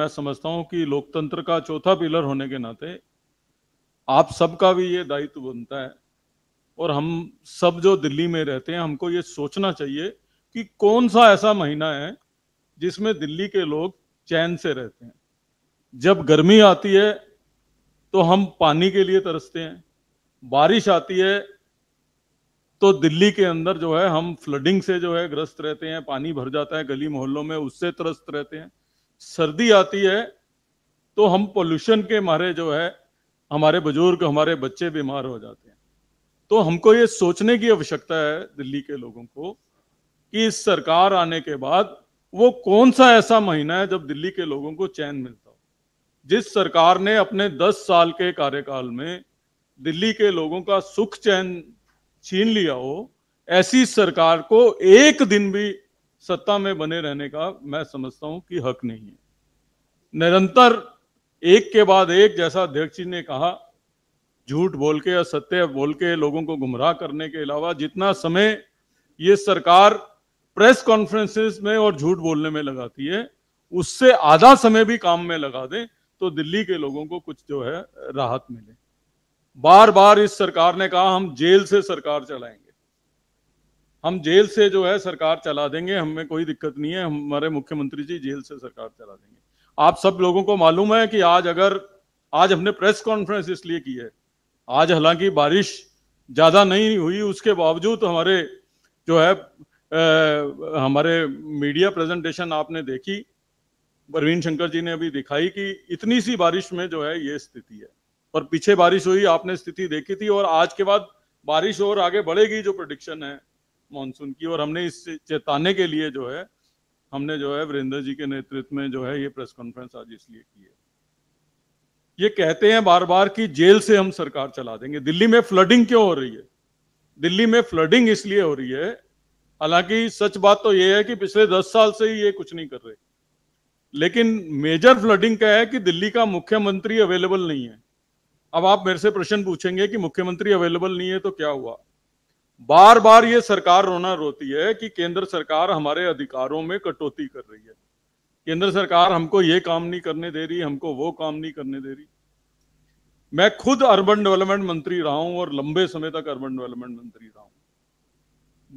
मैं समझता हूं कि लोकतंत्र का चौथा पिलर होने के नाते आप सबका भी ये दायित्व बनता है और हम सब जो दिल्ली में रहते हैं हमको ये सोचना चाहिए कि कौन सा ऐसा महीना है जिसमें दिल्ली के लोग चैन से रहते हैं जब गर्मी आती है तो हम पानी के लिए तरसते हैं बारिश आती है तो दिल्ली के अंदर जो है हम फ्लडिंग से जो है ग्रस्त रहते हैं पानी भर जाता है गली मोहल्लों में उससे त्रस्त रहते हैं सर्दी आती है तो हम पोल्यूशन के मारे जो है हमारे बुजुर्ग हमारे बच्चे बीमार हो जाते हैं तो हमको ये सोचने की आवश्यकता है दिल्ली के लोगों को कि इस सरकार आने के बाद वो कौन सा ऐसा महीना है जब दिल्ली के लोगों को चैन मिलता हो जिस सरकार ने अपने 10 साल के कार्यकाल में दिल्ली के लोगों का सुख चैन छीन लिया हो ऐसी सरकार को एक दिन भी सत्ता में बने रहने का मैं समझता हूं कि हक नहीं है निरंतर एक के बाद एक जैसा अध्यक्ष जी ने कहा झूठ बोल के या सत्य बोल के लोगों को गुमराह करने के अलावा जितना समय ये सरकार प्रेस कॉन्फ्रेंसेस में और झूठ बोलने में लगाती है उससे आधा समय भी काम में लगा दें तो दिल्ली के लोगों को कुछ जो है राहत मिले बार बार इस सरकार ने कहा हम जेल से सरकार चलाएंगे हम जेल से जो है सरकार चला देंगे हमें कोई दिक्कत नहीं है हमारे मुख्यमंत्री जी जेल से सरकार चला देंगे आप सब लोगों को मालूम है कि आज अगर आज हमने प्रेस कॉन्फ्रेंस इसलिए की है आज हालांकि बारिश ज़्यादा नहीं हुई उसके बावजूद हमारे जो है आ, हमारे मीडिया प्रेजेंटेशन आपने देखी प्रवीण शंकर जी ने अभी दिखाई कि इतनी सी बारिश में जो है ये स्थिति है और पीछे बारिश हुई आपने स्थिति देखी थी और आज के बाद बारिश और आगे बढ़ेगी जो प्रोडिक्शन है मानसून की और हमने इस चेताने के लिए जो है हमने जो है वीरेंद्र जी के नेतृत्व में जो है ये प्रेस कॉन्फ्रेंस आज इसलिए की है ये कहते हैं बार बार कि जेल से हम सरकार चला देंगे दिल्ली में फ्लडिंग क्यों हो रही है दिल्ली में फ्लडिंग इसलिए हो रही है हालांकि सच बात तो यह है कि पिछले दस साल से ही ये कुछ नहीं कर रहे लेकिन मेजर फ्लडिंग का है कि दिल्ली का मुख्यमंत्री अवेलेबल नहीं है अब आप मेरे से प्रश्न पूछेंगे कि मुख्यमंत्री अवेलेबल नहीं है तो क्या हुआ बार बार ये सरकार रोना रोती है कि केंद्र सरकार हमारे अधिकारों में कटौती कर रही है केंद्र सरकार हमको ये काम नहीं करने दे रही हमको वो काम नहीं करने दे रही मैं खुद अर्बन डेवलपमेंट मंत्री रहा हूं और लंबे समय तक अर्बन डेवलपमेंट मंत्री रहा हूं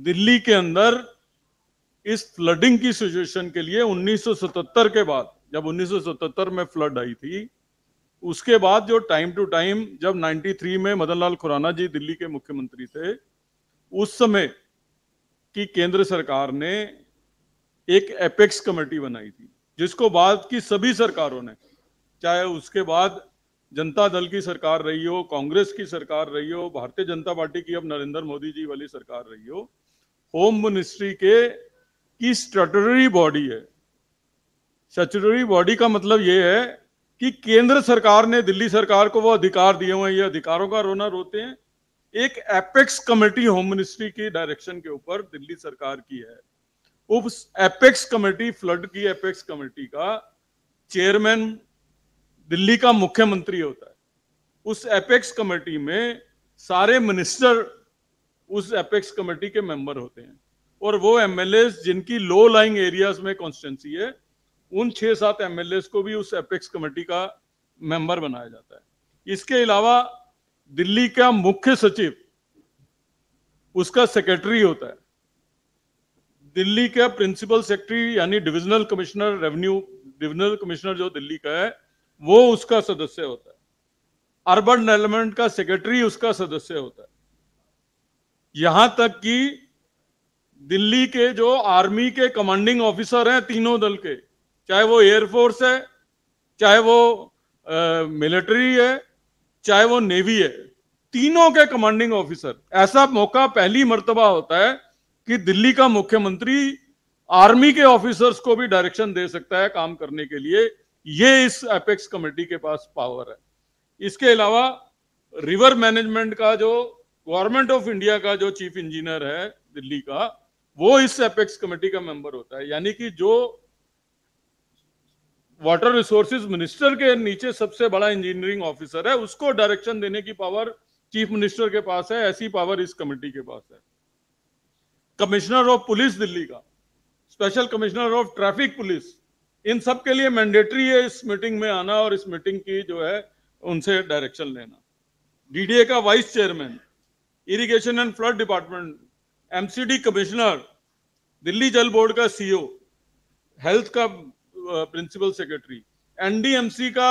दिल्ली के अंदर इस फ्लडिंग की सिचुएशन के लिए 1977 के बाद जब 1977 में फ्लड आई थी उसके बाद जो टाइम टू टाइम जब 93 में मदन लाल खुराना जी दिल्ली के मुख्यमंत्री थे उस समय की केंद्र सरकार ने एक एपेक्स कमेटी बनाई थी जिसको बाद की सभी सरकारों ने चाहे उसके बाद जनता दल की सरकार रही हो कांग्रेस की सरकार रही हो भारतीय जनता पार्टी की अब नरेंद्र मोदी जी वाली सरकार रही हो होम मिनिस्ट्री के की स्टेटरी बॉडी है स्टेटरी बॉडी का मतलब यह है कि केंद्र सरकार ने दिल्ली सरकार को वो अधिकार दिए हुए हैं ये अधिकारों का रोना रोते हैं एक एपेक्स कमेटी होम मिनिस्ट्री की डायरेक्शन के ऊपर दिल्ली सरकार की है उस एपेक्स कमेटी फ्लड की एपेक्स कमेटी का चेयरमैन दिल्ली का मुख्यमंत्री होता है उस एपेक्स कमेटी में सारे मिनिस्टर उस एपेक्स कमेटी के मेंबर होते हैं और वो एमएलए जिनकी लो लाइंग एरियाज में कॉन्स्टिटेंसी है उन छह सात एमएलए को भी उस एपेक्स कमेटी का मेंबर बनाया जाता है इसके अलावा दिल्ली का मुख्य सचिव उसका सेक्रेटरी होता है दिल्ली का प्रिंसिपल सेक्रेटरी यानी divisional commissioner revenue divisional commissioner जो दिल्ली का है वो उसका सदस्य होता है अर्बन डेवलपमेंट का सेक्रेटरी उसका सदस्य होता है यहां तक कि दिल्ली के जो आर्मी के कमांडिंग ऑफिसर हैं तीनों दल के चाहे वो एयरफोर्स है चाहे वो मिलिट्री है चाहे वो नेवी है तीनों के कमांडिंग ऑफिसर ऐसा मौका पहली मरतबा होता है कि दिल्ली का मुख्यमंत्री आर्मी के ऑफिसर्स को भी डायरेक्शन दे सकता है काम करने के लिए ये इस एपेक्स कमेटी के पास पावर है इसके अलावा रिवर मैनेजमेंट का जो गवर्नमेंट ऑफ इंडिया का जो चीफ इंजीनियर है दिल्ली का वो इस एपेक्स कमेटी का मेंबर होता है यानी कि जो वाटर रिसोर्सेज मिनिस्टर के नीचे सबसे बड़ा इंजीनियरिंग ऑफिसर है उसको डायरेक्शन देने की पावर चीफ मिनिस्टर के पास है ऐसी पावर इस कमेटी के पास है कमिश्नर ऑफ पुलिस दिल्ली का special commissioner of traffic police इन सब के लिए मैंडेटरी है इस मीटिंग में आना और इस मीटिंग की जो है उनसे डायरेक्शन लेना डीडीए का vice chairman irrigation and flood department MCD commissioner Delhi Jal board का सीईओ हेल्थ e का प्रिंसिपल सेक्रेटरी एनडीएमसी का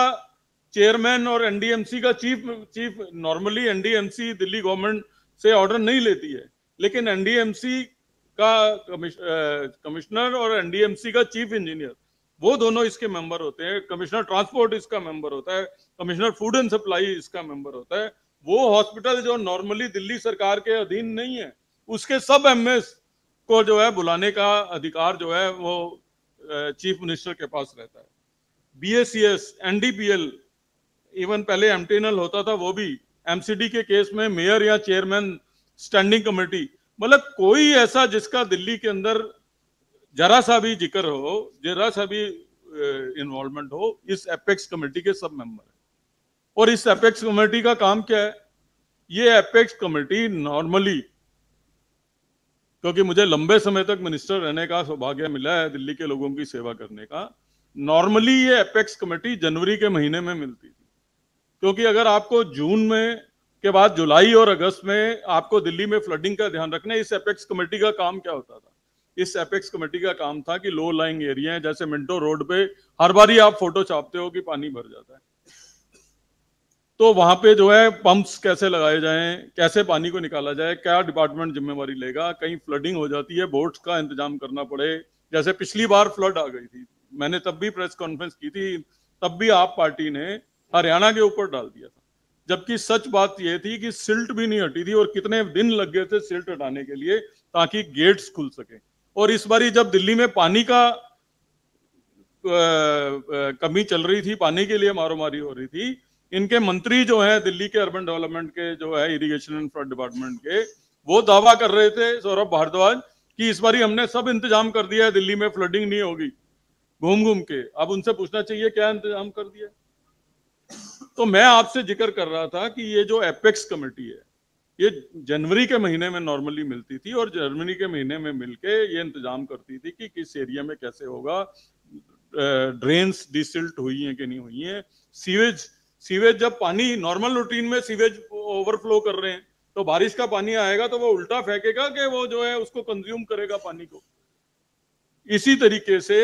चेयरमैन और एनडीएमसी का chief chief normally NDMC Delhi government से ऑर्डर नहीं लेती है लेकिन एनडीएमसी का कमिश्नर और एनडीएमसी का चीफ इंजीनियर वो दोनों इसके मेंबर होते हैं कमिश्नर ट्रांसपोर्ट इसका मेंबर होता है कमिश्नर फूड एंड सप्लाई इसका मेंबर होता है वो हॉस्पिटल जो नॉर्मली दिल्ली सरकार के अधीन नहीं है उसके सब एमएस को जो है बुलाने का अधिकार जो है वो चीफ मिनिस्टर के पास रहता है बीएसएस एनडीपीएल इवन पहले एम होता था वो भी एम के केस में मेयर या चेयरमैन स्टैंडिंग कमेटी मतलब कोई ऐसा जिसका दिल्ली के अंदर जरा सा भी जिक्र हो जरा सा भी इन्वॉल्वमेंट हो इस एपेक्स कमेटी के सब मेंबर है और इस एपेक्स कमेटी का काम क्या है ये एपेक्स कमेटी नॉर्मली क्योंकि मुझे लंबे समय तक मिनिस्टर रहने का सौभाग्य मिला है दिल्ली के लोगों की सेवा करने का नॉर्मली ये अपेक्स कमेटी जनवरी के महीने में मिलती थी क्योंकि अगर आपको जून में के बाद जुलाई और अगस्त में आपको दिल्ली में फ्लडिंग का ध्यान रखना इस अपेक्स कमेटी का काम क्या होता था इस अपेक्स कमेटी का काम था कि लो लाइंग एरिया है जैसे मिंटो रोड पे हर बार ही आप फोटो छापते हो कि पानी भर जाता है तो वहां पे जो है पंप्स कैसे लगाए जाएं कैसे पानी को निकाला जाए क्या डिपार्टमेंट जिम्मेवारी लेगा कहीं फ्लडिंग हो जाती है बोट्स का इंतजाम करना पड़े जैसे पिछली बार फ्लड आ गई थी मैंने तब भी प्रेस कॉन्फ्रेंस की थी तब भी आप पार्टी ने हरियाणा के ऊपर डाल दिया था जबकि सच बात यह थी कि सिल्ट भी नहीं हटी थी और कितने दिन लग गए थे सिल्ट हटाने के लिए ताकि गेट्स खुल सके और इस बारी जब दिल्ली में पानी का आ, आ, कमी चल रही थी पानी के लिए मारो मारी हो रही थी इनके मंत्री जो है दिल्ली के अर्बन डेवलपमेंट के जो है इरिगेशन एंड फ्लड डिपार्टमेंट के वो दावा कर रहे थे सौरभ भारद्वाज कि इस बार हमने सब इंतजाम कर दिया है दिल्ली में फ्लडिंग नहीं होगी घूम घूम के अब उनसे पूछना चाहिए क्या इंतजाम कर दिया तो मैं आपसे जिक्र कर रहा था कि ये जो एपेक्स कमेटी है ये जनवरी के महीने में नॉर्मली मिलती थी और जनवरी के महीने में मिलके ये इंतजाम करती थी कि किस एरिया में कैसे होगा ड्रेन्स डिसिल्ट हुई हैं कि नहीं हुई हैं सीवेज सीवेज जब पानी नॉर्मल रूटीन में सीवेज ओवरफ्लो कर रहे हैं तो बारिश का पानी आएगा तो वो उल्टा फेंकेगा कि वो जो है उसको कंज्यूम करेगा पानी को इसी तरीके से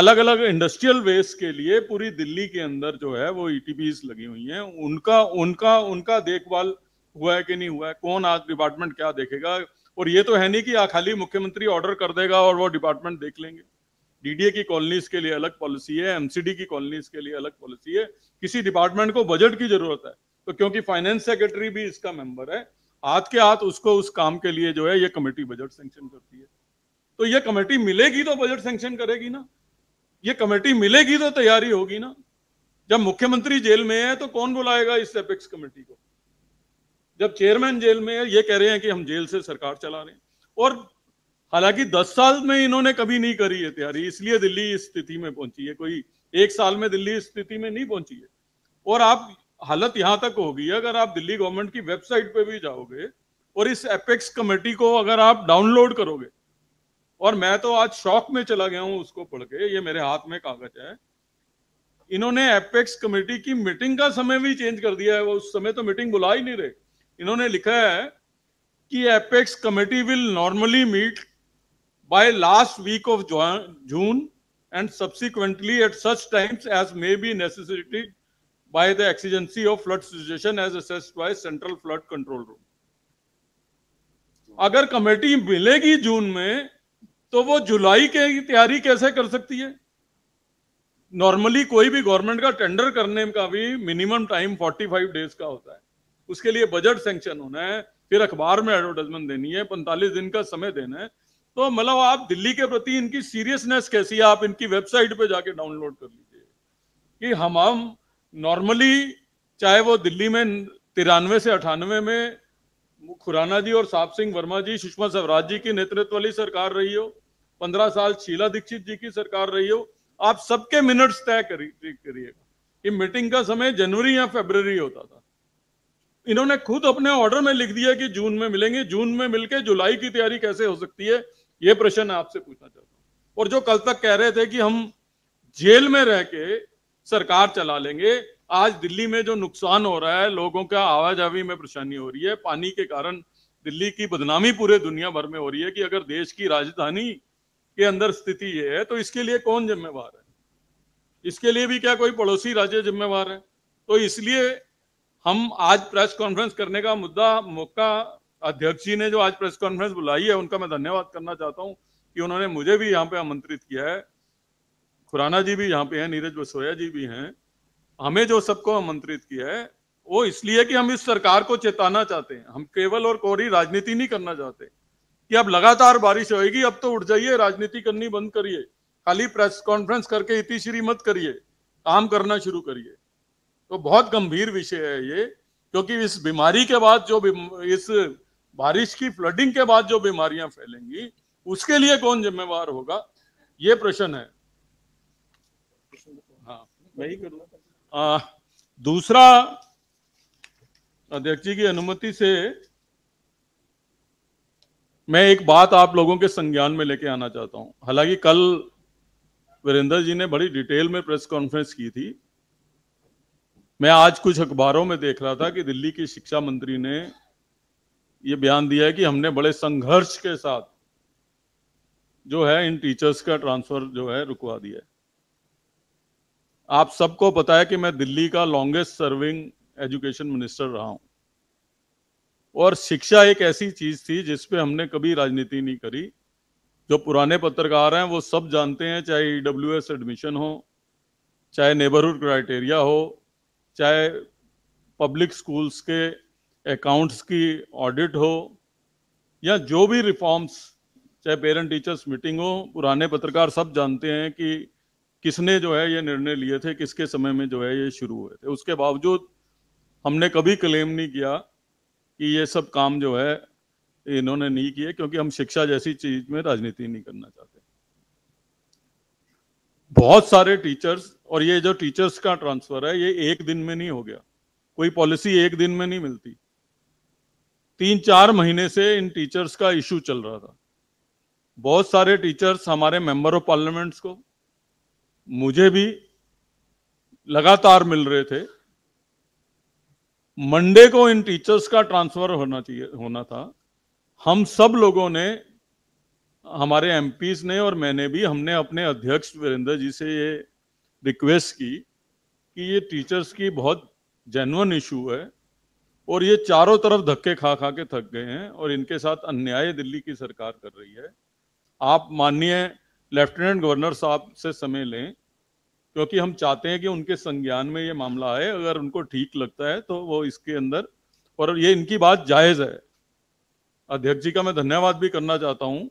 अलग अलग इंडस्ट्रियल वेस्ट के लिए पूरी दिल्ली के अंदर जो है वो ईटीपीज e लगी हुई हैं उनका उनका उनका देखभाल हुआ है कि नहीं हुआ है कौन आज डिपार्टमेंट क्या देखेगा और ये तो है नहीं कि खाली मुख्यमंत्री ऑर्डर कर देगा और वो डिपार्टमेंट देख लेंगे डीडीए की कॉलोनीज के लिए अलग पॉलिसी है एमसीडी की कॉलोनीज के लिए अलग पॉलिसी है किसी डिपार्टमेंट को बजट की जरूरत है तो क्योंकि फाइनेंस सेक्रेटरी भी इसका मेंबर है हाथ के हाथ उसको उस काम के लिए जो है ये कमेटी बजट सेंक्शन करती है तो ये कमेटी मिलेगी तो बजट सेंक्शन करेगी ना ये कमेटी मिलेगी तो तैयारी होगी ना जब मुख्यमंत्री जेल में है तो कौन बुलाएगा इस एपेक्स कमेटी को जब चेयरमैन जेल में है ये कह रहे हैं कि हम जेल से सरकार चला रहे हैं और हालांकि दस साल में इन्होंने कभी नहीं करी है तैयारी इसलिए दिल्ली इस स्थिति में पहुंची है कोई एक साल में दिल्ली इस स्थिति में नहीं पहुंची है और आप हालत यहां तक होगी अगर आप दिल्ली गवर्नमेंट की वेबसाइट पे भी जाओगे और इस एपेक्स कमेटी को अगर आप डाउनलोड करोगे और मैं तो आज शॉक में चला गया हूं उसको पढ़ के ये मेरे हाथ में कागज है इन्होंने एपेक्स कमेटी की मीटिंग का समय भी चेंज कर दिया है वो उस समय तो मीटिंग बुला ही नहीं रहे इन्होंने लिखा है कि apex committee will normally meet by last week of June and subsequently at such times as may be necessary by the exigency of flood situation as assessed by Central Flood Control Room. अगर committee मिलेगी जून में तो वो जुलाई की तैयारी कैसे कर सकती है नॉर्मली कोई भी गवर्नमेंट का टेंडर करने का भी मिनिमम टाइम 45 डेज का होता है उसके लिए बजट सेंक्शन होना है फिर अखबार में एडवर्टाइजमेंट देनी है 45 दिन का समय देना है तो मतलब आप दिल्ली के प्रति इनकी सीरियसनेस कैसी है आप इनकी वेबसाइट पे जाके डाउनलोड कर लीजिए कि हम हम नॉर्मली चाहे वो दिल्ली में तिरानवे से अठानवे में खुराना जी और साहब सिंह वर्मा जी सुषमा स्वराज जी की नेतृत्व वाली सरकार रही हो पंद्रह साल शीला दीक्षित जी की सरकार रही हो आप सबके मिनट्स तय करिएगा कि मीटिंग का समय जनवरी या फेबर होता था इन्होंने खुद अपने ऑर्डर में लिख दिया कि जून में मिलेंगे जून में मिलके जुलाई की तैयारी कैसे हो सकती है ये प्रश्न आपसे पूछना चाहता हूँ और जो कल तक कह रहे थे कि हम जेल में रह के सरकार चला लेंगे आज दिल्ली में जो नुकसान हो रहा है लोगों का आवाजावी में परेशानी हो रही है पानी के कारण दिल्ली की बदनामी पूरे दुनिया भर में हो रही है कि अगर देश की राजधानी के अंदर स्थिति ये है तो इसके लिए कौन जिम्मेवार है इसके लिए भी क्या कोई पड़ोसी राज्य जिम्मेवार है तो इसलिए हम आज प्रेस कॉन्फ्रेंस करने का मुद्दा मौका अध्यक्ष जी ने जो आज प्रेस कॉन्फ्रेंस बुलाई है उनका मैं धन्यवाद करना चाहता हूँ कि उन्होंने मुझे भी यहाँ पे आमंत्रित किया है खुराना जी भी यहाँ पे हैं नीरज बसोया जी भी हैं हमें जो सबको आमंत्रित किया है वो इसलिए कि हम इस सरकार को चेताना चाहते हैं हम केवल और कोरी राजनीति नहीं करना चाहते कि अब लगातार बारिश होगी अब तो उठ जाइए राजनीति करनी बंद करिए खाली प्रेस कॉन्फ्रेंस करके इतिश्री मत करिए काम करना शुरू करिए तो बहुत गंभीर विषय है ये क्योंकि इस बीमारी के बाद जो इस बारिश की फ्लडिंग के बाद जो बीमारियां फैलेंगी उसके लिए कौन जिम्मेवार होगा ये प्रश्न है हाँ वही दूसरा अध्यक्ष जी की अनुमति से मैं एक बात आप लोगों के संज्ञान में लेके आना चाहता हूं हालांकि कल वीरेंद्र जी ने बड़ी डिटेल में प्रेस कॉन्फ्रेंस की थी मैं आज कुछ अखबारों में देख रहा था कि दिल्ली की शिक्षा मंत्री ने ये बयान दिया है कि हमने बड़े संघर्ष के साथ जो है इन टीचर्स का ट्रांसफर जो है रुकवा दिया है आप सबको पता है कि मैं दिल्ली का लॉन्गेस्ट सर्विंग एजुकेशन मिनिस्टर रहा हूं और शिक्षा एक ऐसी चीज थी जिसपे हमने कभी राजनीति नहीं करी जो पुराने पत्रकार हैं वो सब जानते हैं चाहे ईडब्ल्यू e एडमिशन हो चाहे नेबरहुड क्राइटेरिया हो चाहे पब्लिक स्कूल्स के अकाउंट्स की ऑडिट हो या जो भी रिफॉर्म्स चाहे पेरेंट टीचर्स मीटिंग हो पुराने पत्रकार सब जानते हैं कि किसने जो है ये निर्णय लिए थे किसके समय में जो है ये शुरू हुए थे उसके बावजूद हमने कभी क्लेम नहीं किया कि ये सब काम जो है इन्होंने नहीं किए क्योंकि हम शिक्षा जैसी चीज में राजनीति नहीं करना चाहते बहुत सारे टीचर्स और ये जो टीचर्स का ट्रांसफर है ये एक दिन में नहीं हो गया कोई पॉलिसी एक दिन में नहीं मिलती तीन चार महीने से इन टीचर्स का इशू चल रहा था बहुत सारे टीचर्स हमारे मेंबर ऑफ पार्लियामेंट्स को मुझे भी लगातार मिल रहे थे मंडे को इन टीचर्स का ट्रांसफर होना चाहिए होना था हम सब लोगों ने हमारे एम ने और मैंने भी हमने अपने अध्यक्ष वीरेंद्र जी से ये रिक्वेस्ट की कि ये टीचर्स की बहुत जेनवन इशू है और ये चारों तरफ धक्के खा खा के थक गए हैं और इनके साथ अन्याय दिल्ली की सरकार कर रही है आप माननीय लेफ्टिनेंट गवर्नर साहब से समय लें क्योंकि हम चाहते हैं कि उनके संज्ञान में ये मामला आए अगर उनको ठीक लगता है तो वो इसके अंदर और ये इनकी बात जायज़ है अध्यक्ष जी का मैं धन्यवाद भी करना चाहता हूँ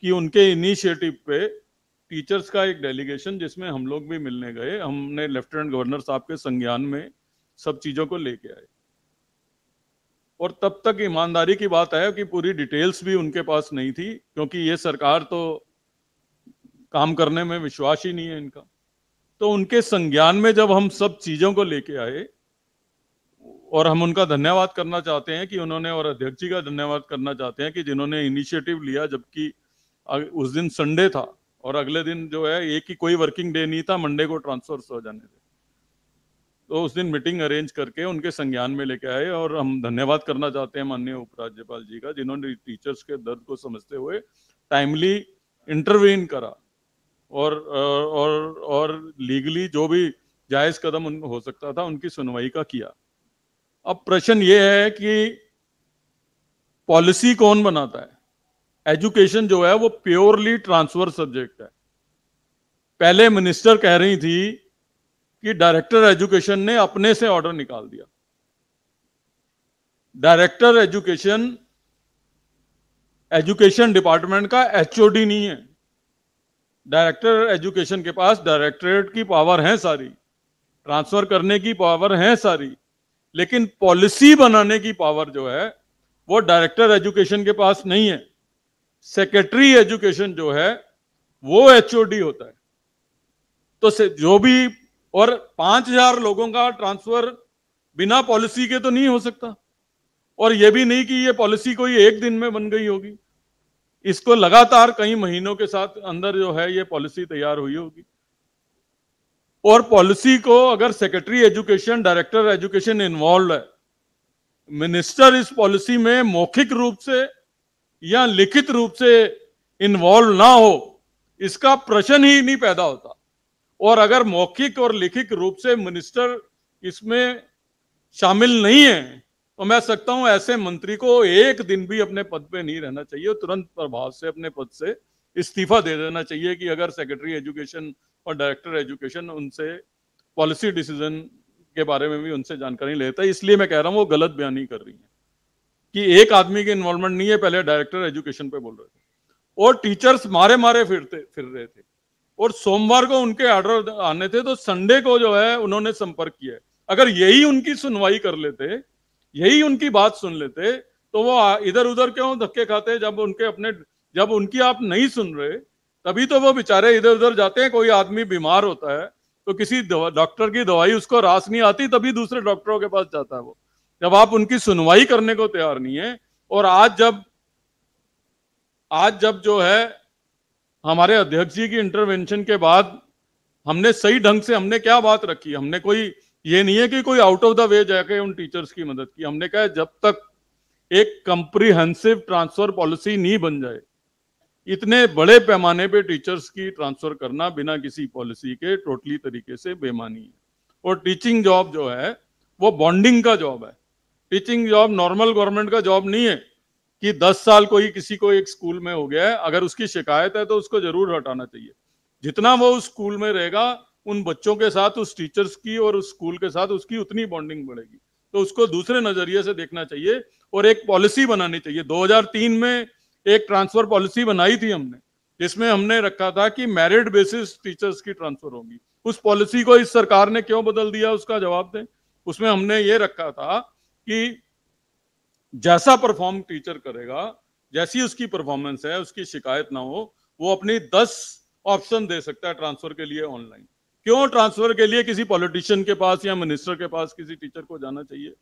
कि उनके इनिशिएटिव पे टीचर्स का एक डेलीगेशन जिसमें हम लोग भी मिलने गए हमने लेफ्टिनेंट गवर्नर साहब के संज्ञान में सब चीज़ों को लेके आए और तब तक ईमानदारी की बात है कि पूरी डिटेल्स भी उनके पास नहीं थी क्योंकि ये सरकार तो काम करने में विश्वास ही नहीं है इनका तो उनके संज्ञान में जब हम सब चीजों को लेके आए और हम उनका धन्यवाद करना चाहते हैं कि उन्होंने और अध्यक्ष जी का धन्यवाद करना चाहते हैं कि जिन्होंने इनिशिएटिव लिया जबकि उस दिन संडे था और अगले दिन जो है एक ही कोई वर्किंग डे नहीं था मंडे को ट्रांसफर हो जाने थे तो उस दिन मीटिंग अरेंज करके उनके संज्ञान में लेके आए और हम धन्यवाद करना चाहते हैं माननीय उपराज्यपाल जी का जिन्होंने टीचर्स के दर्द को समझते हुए टाइमली इंटरवीन करा और और और लीगली जो भी जायज कदम उन हो सकता था उनकी सुनवाई का किया अब प्रश्न ये है कि पॉलिसी कौन बनाता है एजुकेशन जो है वो प्योरली ट्रांसफर सब्जेक्ट है पहले मिनिस्टर कह रही थी कि डायरेक्टर एजुकेशन ने अपने से ऑर्डर निकाल दिया डायरेक्टर एजुकेशन एजुकेशन डिपार्टमेंट का एचओडी नहीं है डायरेक्टर एजुकेशन के पास डायरेक्टरेट की पावर है सारी ट्रांसफर करने की पावर है सारी लेकिन पॉलिसी बनाने की पावर जो है वो डायरेक्टर एजुकेशन के पास नहीं है सेक्रेटरी एजुकेशन जो है वो एचओडी होता है तो जो भी और पांच हजार लोगों का ट्रांसफर बिना पॉलिसी के तो नहीं हो सकता और यह भी नहीं कि यह पॉलिसी कोई एक दिन में बन गई होगी इसको लगातार कई महीनों के साथ अंदर जो है ये पॉलिसी तैयार हुई होगी और पॉलिसी को अगर secretary education director education involve है मिनिस्टर इस पॉलिसी में मौखिक रूप से या लिखित रूप से इन्वॉल्व ना हो इसका प्रश्न ही नहीं पैदा होता और अगर मौखिक और लिखित रूप से मिनिस्टर इसमें शामिल नहीं है तो मैं सकता हूं ऐसे मंत्री को एक दिन भी अपने पद पे नहीं रहना चाहिए तुरंत प्रभाव से अपने पद से इस्तीफा दे देना चाहिए कि अगर सेक्रेटरी एजुकेशन और डायरेक्टर एजुकेशन उनसे पॉलिसी डिसीजन के बारे में भी उनसे जानकारी लेता है इसलिए मैं कह रहा हूँ वो गलत बयानी कर रही है कि एक आदमी की इन्वॉल्वमेंट नहीं है पहले डायरेक्टर एजुकेशन पे बोल रहे थे और टीचर्स मारे मारे फिरते फिर रहे थे और सोमवार को उनके ऑर्डर आने थे तो संडे को जो है उन्होंने संपर्क किया अगर यही उनकी सुनवाई कर लेते यही उनकी बात सुन लेते तो वो इधर उधर क्यों धक्के खाते जब उनके अपने जब उनकी आप नहीं सुन रहे तभी तो वो बेचारे इधर उधर जाते हैं कोई आदमी बीमार होता है तो किसी डॉक्टर की दवाई उसको रास नहीं आती तभी दूसरे डॉक्टरों के पास जाता है वो जब आप उनकी सुनवाई करने को तैयार नहीं है और आज जब आज जब जो है हमारे अध्यक्ष जी की इंटरवेंशन के बाद हमने सही ढंग से हमने क्या बात रखी हमने कोई ये नहीं है कि कोई आउट ऑफ द वे जाके उन टीचर्स की मदद की हमने कहा जब तक एक कंप्रीहेंसिव ट्रांसफर पॉलिसी नहीं बन जाए इतने बड़े पैमाने पे टीचर्स की ट्रांसफर करना बिना किसी पॉलिसी के टोटली तरीके से बेमानी है और टीचिंग जॉब जो है वो बॉन्डिंग का जॉब है टीचिंग जॉब नॉर्मल गवर्नमेंट का जॉब नहीं है कि 10 साल कोई किसी को एक स्कूल में हो गया है अगर उसकी शिकायत है तो उसको जरूर हटाना चाहिए जितना वो उस स्कूल में रहेगा उन बच्चों के साथ उस टीचर्स की और उस स्कूल के साथ उसकी उतनी बॉन्डिंग बढ़ेगी तो उसको दूसरे नजरिए से देखना चाहिए और एक पॉलिसी बनानी चाहिए 2003 में एक ट्रांसफर पॉलिसी बनाई थी हमने जिसमें हमने रखा था कि मेरिट बेसिस टीचर्स की ट्रांसफर होगी उस पॉलिसी को इस सरकार ने क्यों बदल दिया उसका जवाब दें उसमें हमने ये रखा था कि जैसा परफॉर्म टीचर करेगा जैसी उसकी परफॉर्मेंस है उसकी शिकायत ना हो वो अपनी दस ऑप्शन दे सकता है ट्रांसफर के लिए ऑनलाइन क्यों ट्रांसफर के लिए किसी पॉलिटिशियन के पास या मिनिस्टर के पास किसी टीचर को जाना चाहिए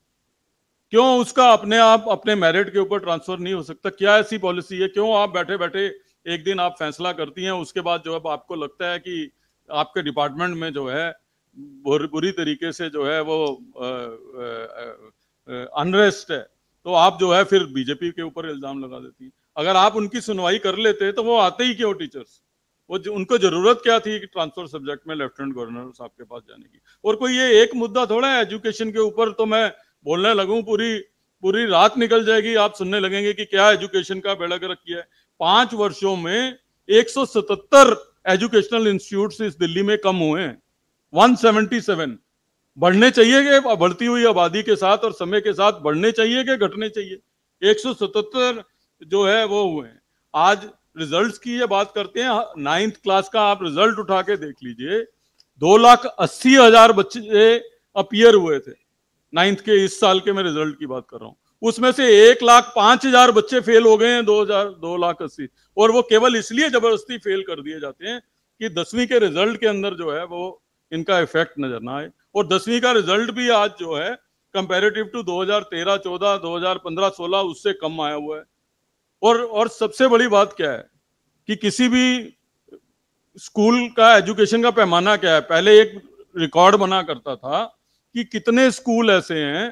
क्यों उसका अपने आप अपने मेरिट के ऊपर ट्रांसफर नहीं हो सकता क्या ऐसी पॉलिसी है क्यों आप बैठे बैठे एक दिन आप फैसला करती हैं उसके बाद जो अब आपको लगता है कि आपके डिपार्टमेंट में जो है बुरी तरीके से जो है वो अनरेस्ट है तो आप जो है फिर बीजेपी के ऊपर इल्जाम लगा देती है अगर आप उनकी सुनवाई कर लेते तो वो आते ही क्यों टीचर्स वो उनको जरूरत क्या थी ट्रांसफर सब्जेक्ट में लेफ्टिनेंट गवर्नर साहब के पास जाने की और कोई ये एक मुद्दा थोड़ा है एजुकेशन के ऊपर तो मैं बोलने लगू पूरी पूरी रात निकल जाएगी आप सुनने लगेंगे कि क्या एजुकेशन का बेड़ा रखी है पांच वर्षों में 177 एजुकेशनल इंस्टीट्यूट इस दिल्ली में कम हुए हैं 177 बढ़ने चाहिए कि बढ़ती हुई आबादी के साथ और समय के साथ बढ़ने चाहिए कि घटने चाहिए 177 जो है वो हुए हैं आज रिजल्ट्स की ये बात करते हैं नाइन्थ क्लास का आप रिजल्ट उठा के देख लीजिए दो लाख अस्सी हजार बच्चे अपियर हुए थे नाइन्थ के इस साल के मैं रिजल्ट की बात कर रहा हूँ उसमें से एक लाख पांच हजार बच्चे फेल हो गए हैं दो हजार दो लाख अस्सी और वो केवल इसलिए जबरदस्ती फेल कर दिए जाते हैं कि दसवीं के रिजल्ट के अंदर जो है वो इनका इफेक्ट नजर ना आए और दसवीं का रिजल्ट भी आज जो है कंपेरेटिव टू 2013 14 2015 16 उससे कम आया हुआ है और और सबसे बड़ी बात क्या है कि किसी भी स्कूल का एजुकेशन का पैमाना क्या है पहले एक रिकॉर्ड बना करता था कि कितने स्कूल ऐसे हैं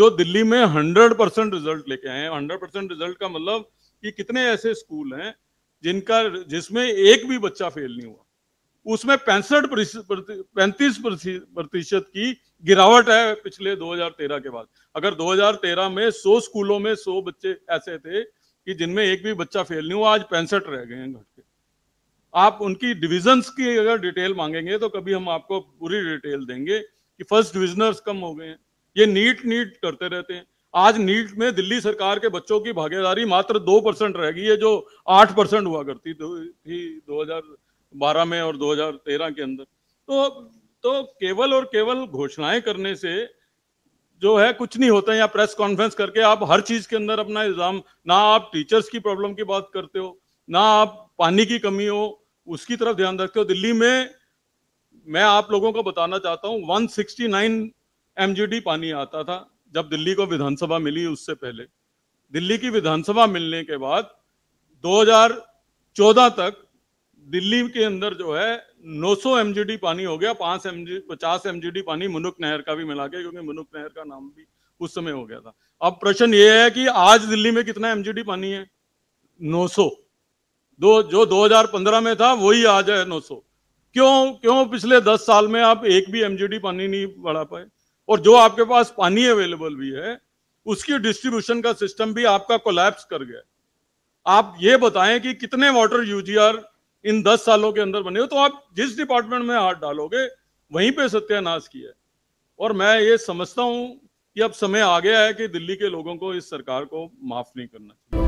जो दिल्ली में हंड्रेड परसेंट रिजल्ट लेके आए हैं हंड्रेड परसेंट रिजल्ट का मतलब कि कितने ऐसे स्कूल हैं जिनका जिसमें एक भी बच्चा फेल नहीं हुआ उसमें पैंसठ पैंतीस प्रतिशत की गिरावट है पिछले 2013 के बाद अगर 2013 में 100 स्कूलों में 100 बच्चे ऐसे थे कि जिनमें एक भी बच्चा फेल नहीं हुआ आज पैंसठ रह गए हैं घट के आप उनकी डिविजन्स की अगर डिटेल मांगेंगे तो कभी हम आपको पूरी डिटेल देंगे कि फर्स्ट डिविजनर्स कम हो गए हैं ये नीट नीट करते रहते हैं आज नीट में दिल्ली सरकार के बच्चों की भागीदारी मात्र दो परसेंट रह गई है जो आठ परसेंट हुआ करती थी दो हजार बारह में और 2013 के अंदर तो तो केवल और केवल घोषणाएं करने से जो है कुछ नहीं होता या प्रेस कॉन्फ्रेंस करके आप हर चीज के अंदर अपना इल्जाम ना आप टीचर्स की प्रॉब्लम की बात करते हो ना आप पानी की कमी हो उसकी तरफ ध्यान रखते हो दिल्ली में मैं आप लोगों को बताना चाहता हूँ वन एमजीडी पानी आता था जब दिल्ली को विधानसभा मिली उससे पहले दिल्ली की विधानसभा मिलने के बाद 2014 तक दिल्ली के अंदर जो है 900 एमजीडी पानी हो गया पांच एमजी पचास एमजीडी पानी मनुक नहर का भी मिला के क्योंकि मनुक नहर का नाम भी उस समय हो गया था अब प्रश्न ये है कि आज दिल्ली में कितना एमजीडी पानी है 900 दो जो 2015 में था वही आज है 900 क्यों क्यों पिछले 10 साल में आप एक भी एमजीडी पानी नहीं बढ़ा पाए और जो आपके पास पानी अवेलेबल भी है उसकी डिस्ट्रीब्यूशन का सिस्टम भी आपका कोलैप्स कर गया आप ये बताएं कि कितने वाटर यूजीआर इन दस सालों के अंदर बने हो तो आप जिस डिपार्टमेंट में हाथ डालोगे वहीं पे सत्यानाश किया है और मैं ये समझता हूँ कि अब समय आ गया है कि दिल्ली के लोगों को इस सरकार को माफ नहीं करना चाहिए